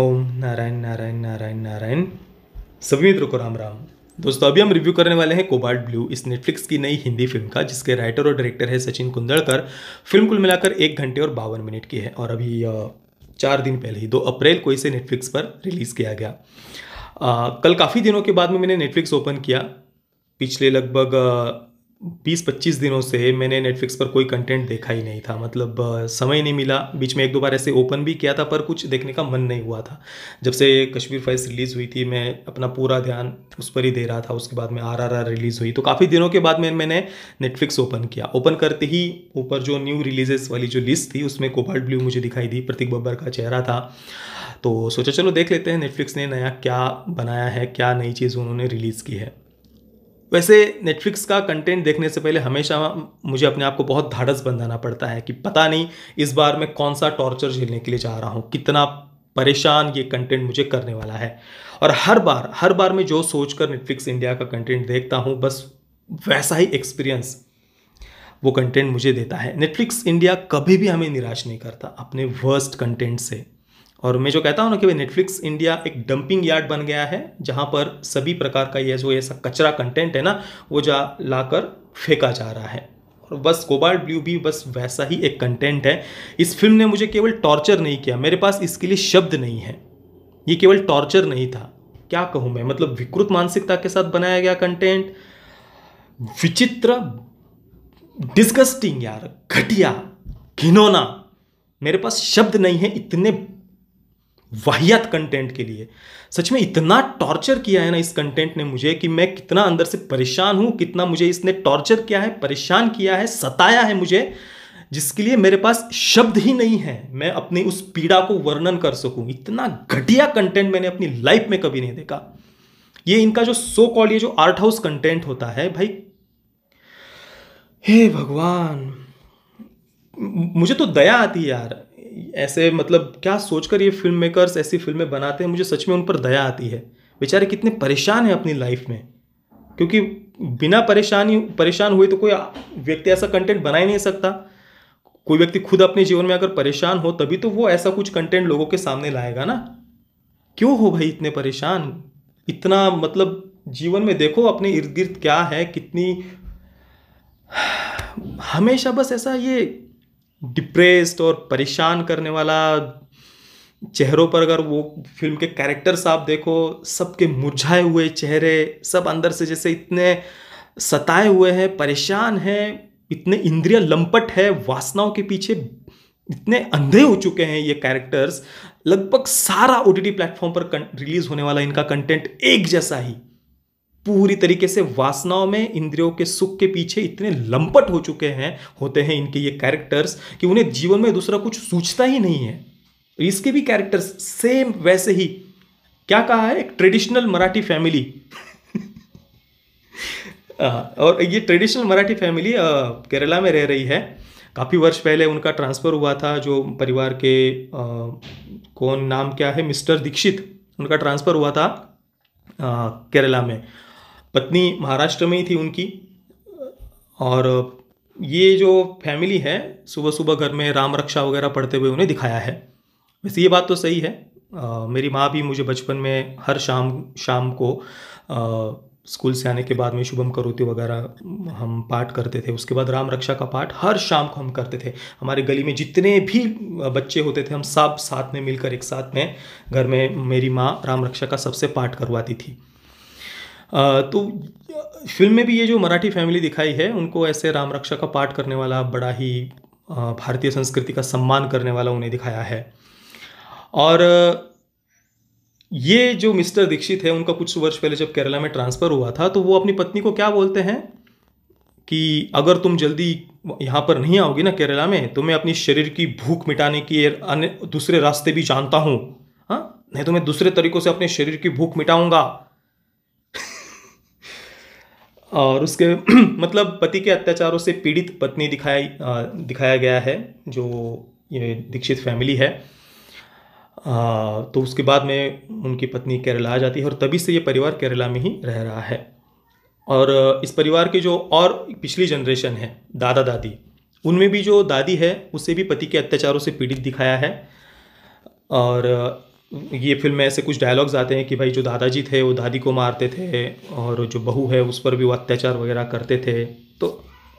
ओम नारायण नारायण नारायण नारायण सभी मित्रों को राम राम दोस्तों अभी हम रिव्यू करने वाले हैं कोबाल्ट ब्लू इस नेटफ्लिक्स की नई हिंदी फिल्म का जिसके राइटर और डायरेक्टर है सचिन कुंदड़कर फिल्म कुल मिलाकर एक घंटे और बावन मिनट की है और अभी चार दिन पहले ही दो अप्रैल को इसे नेटफ्लिक्स पर रिलीज़ किया गया आ, कल काफ़ी दिनों के बाद में मैंने नेटफ्लिक्स ओपन किया पिछले लगभग बीस पच्चीस दिनों से मैंने नेटफ्लिक्स पर कोई कंटेंट देखा ही नहीं था मतलब समय नहीं मिला बीच में एक दो बार ऐसे ओपन भी किया था पर कुछ देखने का मन नहीं हुआ था जब से कश्मीर फाइल्स रिलीज़ हुई थी मैं अपना पूरा ध्यान उस पर ही दे रहा था उसके बाद में आर आर आर रिलीज़ हुई तो काफ़ी दिनों के बाद में मैंने नेटफ्लिक्स ओपन किया ओपन करते ही ऊपर जो न्यू रिलीजेस वाली जो लिस्ट थी उसमें कोबाल्ट ब्लू मुझे दिखाई दी प्रतीक बब्बर का चेहरा था तो सोचा चलो देख लेते हैं नेटफ्लिक्स ने नया क्या बनाया है क्या नई चीज़ उन्होंने रिलीज़ की है वैसे नेटफ्लिक्स का कंटेंट देखने से पहले हमेशा मुझे अपने आप को बहुत धाड़स बंधाना पड़ता है कि पता नहीं इस बार मैं कौन सा टॉर्चर झेलने के लिए जा रहा हूँ कितना परेशान ये कंटेंट मुझे करने वाला है और हर बार हर बार मैं जो सोच कर नेटफ्लिक्स इंडिया का कंटेंट देखता हूँ बस वैसा ही एक्सपीरियंस वो कंटेंट मुझे देता है नेटफ्लिक्स इंडिया कभी भी हमें निराश नहीं करता अपने वर्स्ट कंटेंट से और मैं जो कहता हूँ ना कि भाई नेटफ्लिक्स इंडिया एक डंपिंग यार्ड बन गया है जहाँ पर सभी प्रकार का ये जो ऐसा कचरा कंटेंट है ना वो जा लाकर फेंका जा रहा है और बस कोबाल्ट ब्लू भी बस वैसा ही एक कंटेंट है इस फिल्म ने मुझे केवल टॉर्चर नहीं किया मेरे पास इसके लिए शब्द नहीं है ये केवल टॉर्चर नहीं था क्या कहूँ मैं मतलब विकृत मानसिकता के साथ बनाया गया कंटेंट विचित्र डिस्गस्टिंग यार घटिया घिनौना मेरे पास शब्द नहीं है इतने वाहियात कंटेंट के लिए सच में इतना टॉर्चर किया है ना इस कंटेंट ने मुझे कि मैं कितना अंदर से परेशान हूँ कितना मुझे इसने टॉर्चर किया है परेशान किया है सताया है मुझे जिसके लिए मेरे पास शब्द ही नहीं है मैं अपनी उस पीड़ा को वर्णन कर सकूं इतना घटिया कंटेंट मैंने अपनी लाइफ में कभी नहीं देखा ये इनका जो सो कॉल ये जो आर्ट हाउस कंटेंट होता है भाई हे भगवान मुझे तो दया आती है यार ऐसे मतलब क्या सोचकर ये फिल्म मेकर्स ऐसी फिल्में बनाते हैं मुझे सच में उन पर दया आती है बेचारे कितने परेशान हैं अपनी लाइफ में क्योंकि बिना परेशानी परेशान हुए तो कोई व्यक्ति ऐसा कंटेंट बना ही नहीं सकता कोई व्यक्ति खुद अपने जीवन में अगर परेशान हो तभी तो वो ऐसा कुछ कंटेंट लोगों के सामने लाएगा ना क्यों हो भाई इतने परेशान इतना मतलब जीवन में देखो अपने इर्द गिर्द क्या है कितनी हमेशा बस ऐसा ये डिप्रेस्ड और परेशान करने वाला चेहरों पर अगर वो फिल्म के कैरेक्टर्स आप देखो सबके मुरझाए हुए चेहरे सब अंदर से जैसे इतने सताए हुए हैं परेशान हैं इतने इंद्रिय लंपट है वासनाओं के पीछे इतने अंधे हो चुके हैं ये कैरेक्टर्स लगभग सारा ओ टी प्लेटफॉर्म पर रिलीज होने वाला इनका कंटेंट एक जैसा ही पूरी तरीके से वासनाओं में इंद्रियों के सुख के पीछे इतने लंपट हो चुके हैं होते हैं इनके ये कैरेक्टर्स कि उन्हें जीवन में दूसरा कुछ सूचता ही नहीं है इसके भी कैरेक्टर्स सेम वैसे ही क्या कहा है एक ट्रेडिशनल मराठी फैमिली हाँ, और ये ट्रेडिशनल मराठी फैमिली केरला में रह रही है काफ़ी वर्ष पहले उनका ट्रांसफ़र हुआ था जो परिवार के आ, कौन नाम क्या है मिस्टर दीक्षित उनका ट्रांसफ़र हुआ था आ, केरला में पत्नी महाराष्ट्र में ही थी उनकी और ये जो फैमिली है सुबह सुबह घर में राम रक्षा वगैरह पढ़ते हुए उन्हें दिखाया है वैसे ये बात तो सही है आ, मेरी माँ भी मुझे बचपन में हर शाम शाम को आ, स्कूल से आने के बाद में शुभम करोति वगैरह हम पाठ करते थे उसके बाद राम रक्षा का पाठ हर शाम को हम करते थे हमारे गली में जितने भी बच्चे होते थे हम सब साथ में मिलकर एक साथ में घर में मेरी माँ राम रक्षा का सबसे पाठ करवाती थी तो फिल्म में भी ये जो मराठी फैमिली दिखाई है उनको ऐसे राम रक्षा का पाठ करने वाला बड़ा ही भारतीय संस्कृति का सम्मान करने वाला उन्हें दिखाया है और ये जो मिस्टर दीक्षित है उनका कुछ वर्ष पहले जब केरला में ट्रांसफ़र हुआ था तो वो अपनी पत्नी को क्या बोलते हैं कि अगर तुम जल्दी यहाँ पर नहीं आओगी ना केरला में तो मैं अपनी शरीर की भूख मिटाने की अन्य दूसरे रास्ते भी जानता हूँ हाँ नहीं तो मैं दूसरे तरीक़ों से अपने शरीर की भूख मिटाऊँगा और उसके मतलब पति के अत्याचारों से पीड़ित पत्नी दिखाई दिखाया गया है जो ये दीक्षित फैमिली है आ, तो उसके बाद में उनकी पत्नी केरला आ जाती है और तभी से ये परिवार केरला में ही रह रहा है और इस परिवार के जो और पिछली जनरेशन है दादा दादी उनमें भी जो दादी है उसे भी पति के अत्याचारों से पीड़ित दिखाया है और ये फिल्म में ऐसे कुछ डायलॉग्स आते हैं कि भाई जो दादाजी थे वो दादी को मारते थे और जो बहू है उस पर भी वो अत्याचार वगैरह करते थे तो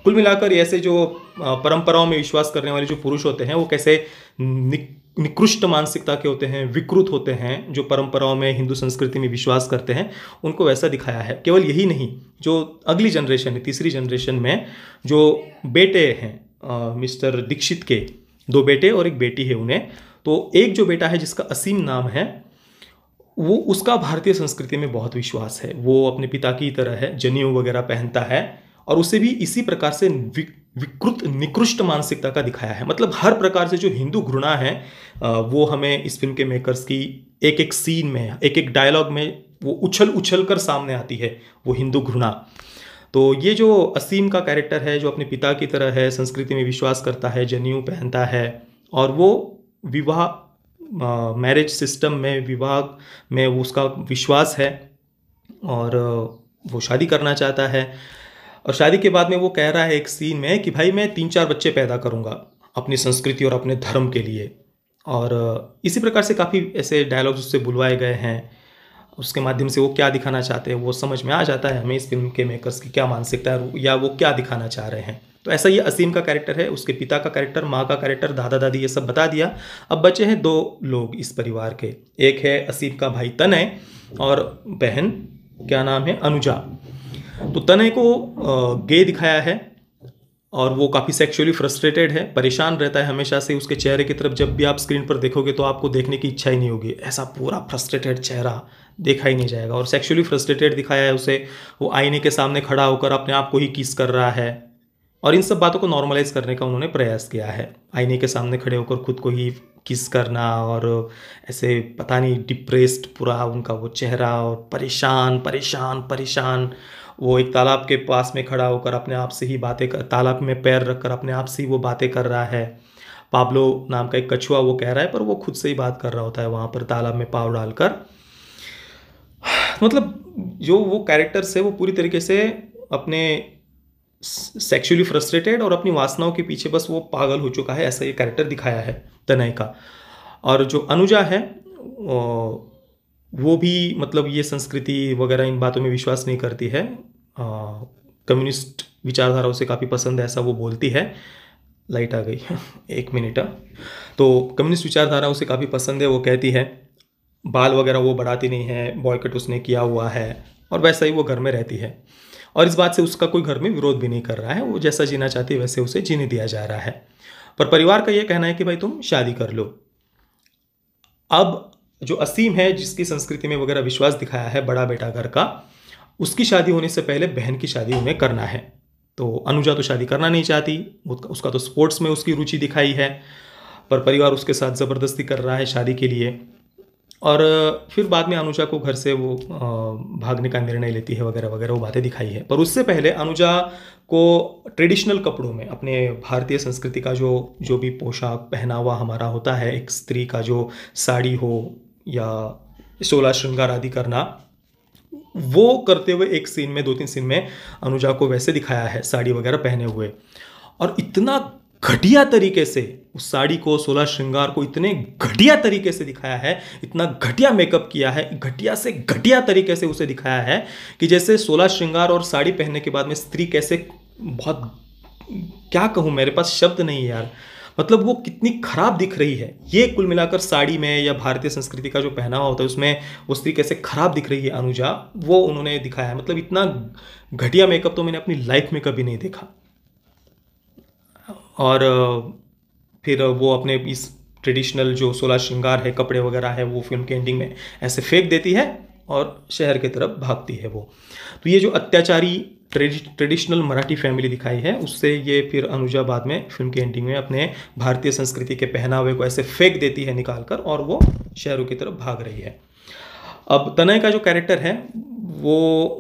कुल मिलाकर ऐसे जो परंपराओं में विश्वास करने वाले जो पुरुष होते हैं वो कैसे निकृष्ट मानसिकता के होते हैं विकृत होते हैं जो परंपराओं में हिंदू संस्कृति में विश्वास करते हैं उनको वैसा दिखाया है केवल यही नहीं जो अगली जनरेशन है तीसरी जनरेशन में जो बेटे हैं मिस्टर दीक्षित के दो बेटे और एक बेटी है उन्हें तो एक जो बेटा है जिसका असीम नाम है वो उसका भारतीय संस्कृति में बहुत विश्वास है वो अपने पिता की तरह है जनेऊ वगैरह पहनता है और उसे भी इसी प्रकार से विकृत निकृष्ट मानसिकता का दिखाया है मतलब हर प्रकार से जो हिंदू घृणा है वो हमें इस फिल्म के मेकर्स की एक एक सीन में एक एक डायलॉग में वो उछल उछल कर सामने आती है वो हिंदू घृणा तो ये जो असीम का कैरेक्टर है जो अपने पिता की तरह है संस्कृति में विश्वास करता है जनेऊ पहनता है और वो विवाह मैरिज सिस्टम में विवाह में उसका विश्वास है और वो शादी करना चाहता है और शादी के बाद में वो कह रहा है एक सीन में कि भाई मैं तीन चार बच्चे पैदा करूँगा अपनी संस्कृति और अपने धर्म के लिए और इसी प्रकार से काफ़ी ऐसे डायलॉग्स उससे बुलवाए गए हैं उसके माध्यम से वो क्या दिखाना चाहते हैं वो समझ में आ जाता है हमें इस फिल्म के मेकर्स की क्या मानसिकता है या वो क्या दिखाना चाह रहे हैं तो ऐसा ये असीम का कैरेक्टर है उसके पिता का कैरेक्टर माँ का कैरेक्टर दादा दादी ये सब बता दिया अब बचे हैं दो लोग इस परिवार के एक है असीम का भाई तनय और बहन क्या नाम है अनुजा तो तनय को गे दिखाया है और वो काफ़ी सेक्सुअली फ्रस्ट्रेटेड है परेशान रहता है हमेशा से उसके चेहरे की तरफ जब भी आप स्क्रीन पर देखोगे तो आपको देखने की इच्छा ही नहीं होगी ऐसा पूरा फ्रस्ट्रेटेड चेहरा देखा ही नहीं जाएगा और सेक्सुअली फ्रस्ट्रेटेड दिखाया है उसे वो आईने के सामने खड़ा होकर अपने आप को ही किस कर रहा है और इन सब बातों को नॉर्मलाइज करने का उन्होंने प्रयास किया है आईने के सामने खड़े होकर खुद को ही किस करना और ऐसे पता नहीं डिप्रेस्ड पूरा उनका वो चेहरा और परेशान परेशान परेशान वो एक तालाब के पास में खड़ा होकर अपने आप से ही बातें कर तालाब में पैर रखकर अपने आप से ही वो बातें कर रहा है पाब्लो नाम का एक कछुआ वो कह रहा है पर वो खुद से ही बात कर रहा होता है वहाँ पर तालाब में पाव डालकर मतलब जो वो कैरेक्टर्स है वो पूरी तरीके से अपने सेक्सुअली फ्रस्ट्रेटेड और अपनी वासनाओं के पीछे बस वो पागल हो चुका है ऐसा ये कैरेक्टर दिखाया है तनय का और जो अनुजा है वो भी मतलब ये संस्कृति वगैरह इन बातों में विश्वास नहीं करती है कम्युनिस्ट विचारधारा उसे काफ़ी पसंद है ऐसा वो बोलती है लाइट आ गई एक मिनट हाँ। तो कम्युनिस्ट विचारधारा उसे काफ़ी पसंद है वो कहती है बाल वगैरह वो बढ़ाती नहीं है बॉयकट उसने किया हुआ है और वैसा ही वो घर में रहती है और इस बात से उसका कोई घर में विरोध भी नहीं कर रहा है वो जैसा जीना चाहती है वैसे उसे जीने दिया जा रहा है पर परिवार का ये कहना है कि भाई तुम शादी कर लो अब जो असीम है जिसकी संस्कृति में वगैरह विश्वास दिखाया है बड़ा बेटा घर का उसकी शादी होने से पहले बहन की शादी उन्हें करना है तो अनुजा तो शादी करना नहीं चाहती उसका तो स्पोर्ट्स में उसकी रुचि दिखाई है पर परिवार उसके साथ ज़बरदस्ती कर रहा है शादी के लिए और फिर बाद में अनुजा को घर से वो भागने का निर्णय लेती है वगैरह वगैरह वो बातें दिखाई है पर उससे पहले अनुजा को ट्रेडिशनल कपड़ों में अपने भारतीय संस्कृति का जो जो भी पोशाक पहनावा हमारा होता है एक स्त्री का जो साड़ी हो या सोला श्रृंगार आदि करना वो करते हुए एक सीन में दो तीन सीन में अनुजा को वैसे दिखाया है साड़ी वगैरह पहने हुए और इतना घटिया तरीके से उस साड़ी को सोलह श्रृंगार को इतने घटिया तरीके से दिखाया है इतना घटिया मेकअप किया है घटिया से घटिया तरीके से उसे दिखाया है कि जैसे सोलह श्रृंगार और साड़ी पहनने के बाद में स्त्री कैसे बहुत क्या कहूँ मेरे पास शब्द नहीं है यार मतलब वो कितनी खराब दिख रही है ये कुल मिलाकर साड़ी में या भारतीय संस्कृति का जो पहनावा होता है उसमें वो स्त्री कैसे खराब दिख रही है अनुजा वो उन्होंने दिखाया है मतलब इतना घटिया मेकअप तो मैंने अपनी लाइफ में कभी नहीं देखा और फिर वो अपने इस ट्रेडिशनल जो सोलह श्रृंगार है कपड़े वगैरह है वो फिल्म के एंडिंग में ऐसे फेंक देती है और शहर की तरफ भागती है वो तो ये जो अत्याचारी ट्रेडिशनल मराठी फैमिली दिखाई है उससे ये फिर अनुजा बाद में फिल्म की एंडिंग में अपने भारतीय संस्कृति के पहनावे को ऐसे फेंक देती है निकाल कर और वो शहरों की तरफ भाग रही है अब तनय का जो कैरेक्टर है वो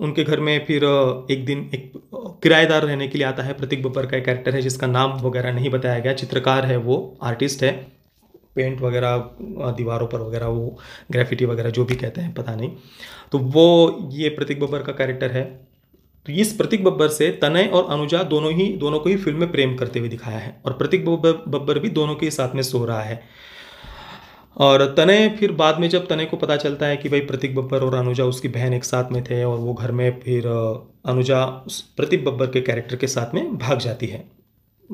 उनके घर में फिर एक दिन एक किराएदार रहने के लिए आता है प्रतीक बब्बर का एक कैरेक्टर है जिसका नाम वगैरह नहीं बताया गया चित्रकार है वो आर्टिस्ट है पेंट वगैरह दीवारों पर वगैरह वो ग्रेफिटी वगैरह जो भी कहते हैं पता नहीं तो वो ये प्रतीक बब्बर का कैरेक्टर है तो इस प्रतीक बब्बर से तनय और अनुजा दोनों ही दोनों को ही फिल्म में प्रेम करते हुए दिखाया है और प्रतीक बब्बर भी दोनों के साथ में सो रहा है और तने फिर बाद में जब तने को पता चलता है कि भाई प्रतीक बब्बर और अनुजा उसकी बहन एक साथ में थे और वो घर में फिर अनुजा उस प्रतीक बब्बर के कैरेक्टर के साथ में भाग जाती है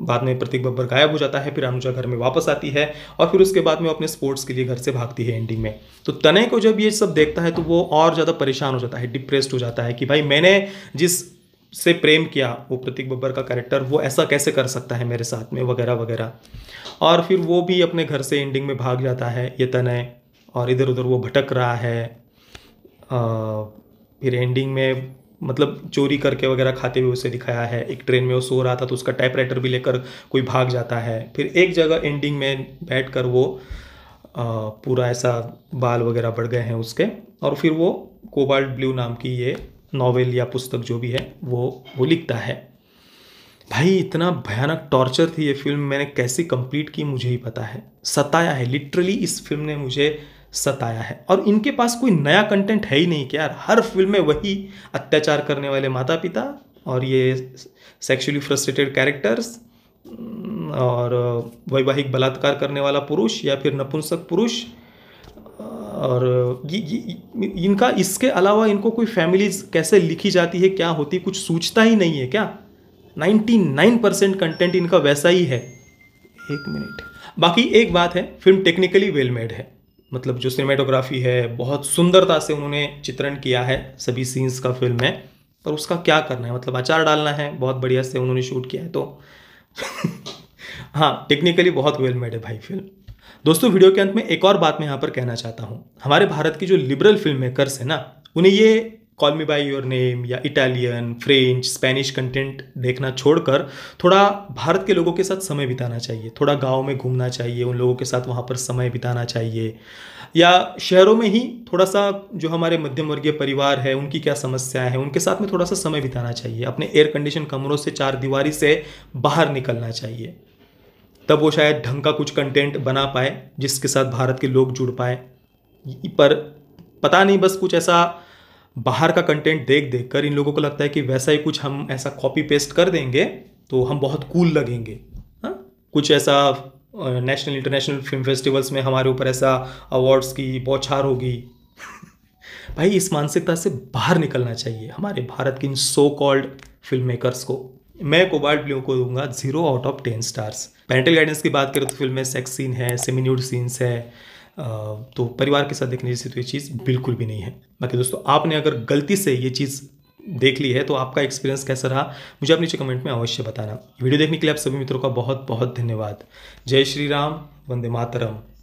बाद में प्रतीक बब्बर गायब हो जाता है फिर अनुजा घर में वापस आती है और फिर उसके बाद में अपने स्पोर्ट्स के लिए घर से भागती है एंडिंग में तो तने को जब ये सब देखता है तो वो और ज़्यादा परेशान हो जाता है डिप्रेस्ड हो जाता है कि भाई मैंने जिस से प्रेम किया वो प्रतीक बब्बर का कैरेक्टर वो ऐसा कैसे कर सकता है मेरे साथ में वगैरह वगैरह और फिर वो भी अपने घर से एंडिंग में भाग जाता है ये तनय और इधर उधर वो भटक रहा है आ, फिर एंडिंग में मतलब चोरी करके वगैरह खाते हुए उसे दिखाया है एक ट्रेन में वो सो रहा था तो उसका टाइपराइटर भी लेकर कोई भाग जाता है फिर एक जगह एंडिंग में बैठ कर वो आ, पूरा ऐसा बाल वगैरह बढ़ गए हैं उसके और फिर वो कोबाल्ट ब्लू नाम की ये नॉवेल या पुस्तक जो भी है वो वो लिखता है भाई इतना भयानक टॉर्चर थी ये फिल्म मैंने कैसे कंप्लीट की मुझे ही पता है सताया है लिटरली इस फिल्म ने मुझे सताया है और इनके पास कोई नया कंटेंट है ही नहीं क्या यार हर फिल्म में वही अत्याचार करने वाले माता पिता और ये सेक्सुअली फ्रस्ट्रेटेड कैरेक्टर्स और वैवाहिक बलात्कार करने वाला पुरुष या फिर नपुंसक पुरुष और ये, ये, इनका इसके अलावा इनको कोई फैमिलीज कैसे लिखी जाती है क्या होती कुछ सोचता ही नहीं है क्या 99 परसेंट कंटेंट इनका वैसा ही है एक मिनट बाकी एक बात है फिल्म टेक्निकली वेल मेड है मतलब जो सिनेमाटोग्राफी है बहुत सुंदरता से उन्होंने चित्रण किया है सभी सीन्स का फिल्म है पर उसका क्या करना है मतलब अचार डालना है बहुत बढ़िया से उन्होंने शूट किया है तो हाँ टेक्निकली बहुत वेल मेड है भाई फिल्म दोस्तों वीडियो के अंत में एक और बात मैं यहाँ पर कहना चाहता हूँ हमारे भारत की जो लिबरल फिल्म मेकर्स हैं ना उन्हें ये call me by your name या इटालियन फ्रेंच स्पेनिश कंटेंट देखना छोड़कर थोड़ा भारत के लोगों के साथ समय बिताना चाहिए थोड़ा गांव में घूमना चाहिए उन लोगों के साथ वहाँ पर समय बिताना चाहिए या शहरों में ही थोड़ा सा जो हमारे मध्यम वर्गीय परिवार है उनकी क्या समस्या है उनके साथ में थोड़ा सा समय बिताना चाहिए अपने एयर कंडीशन कमरों से चार दीवारी से बाहर निकलना चाहिए तब वो शायद ढंग का कुछ कंटेंट बना पाए जिसके साथ भारत के लोग जुड़ पाए पर पता नहीं बस कुछ ऐसा बाहर का कंटेंट देख देख कर इन लोगों को लगता है कि वैसा ही कुछ हम ऐसा कॉपी पेस्ट कर देंगे तो हम बहुत कूल लगेंगे हा? कुछ ऐसा नेशनल इंटरनेशनल फिल्म फेस्टिवल्स में हमारे ऊपर ऐसा अवार्ड्स की बौछार होगी भाई इस मानसिकता से बाहर निकलना चाहिए हमारे भारत के इन सो कॉल्ड फिल्म मेकर्स को मैं कोबाल्ट ब्लू को दूंगा zero out of ten stars parental guidance की बात करें तो फिल्म में सेक्स सीन है सेमिन्यूड सीन्स है तो परिवार के साथ देखने जैसी तो ये चीज़ बिल्कुल भी नहीं है बाकी दोस्तों आपने अगर गलती से ये चीज़ देख ली है तो आपका एक्सपीरियंस कैसा रहा मुझे आप नीचे कमेंट में अवश्य बताना वीडियो देखने के लिए आप सभी मित्रों का बहुत बहुत धन्यवाद जय श्री राम वंदे मातरम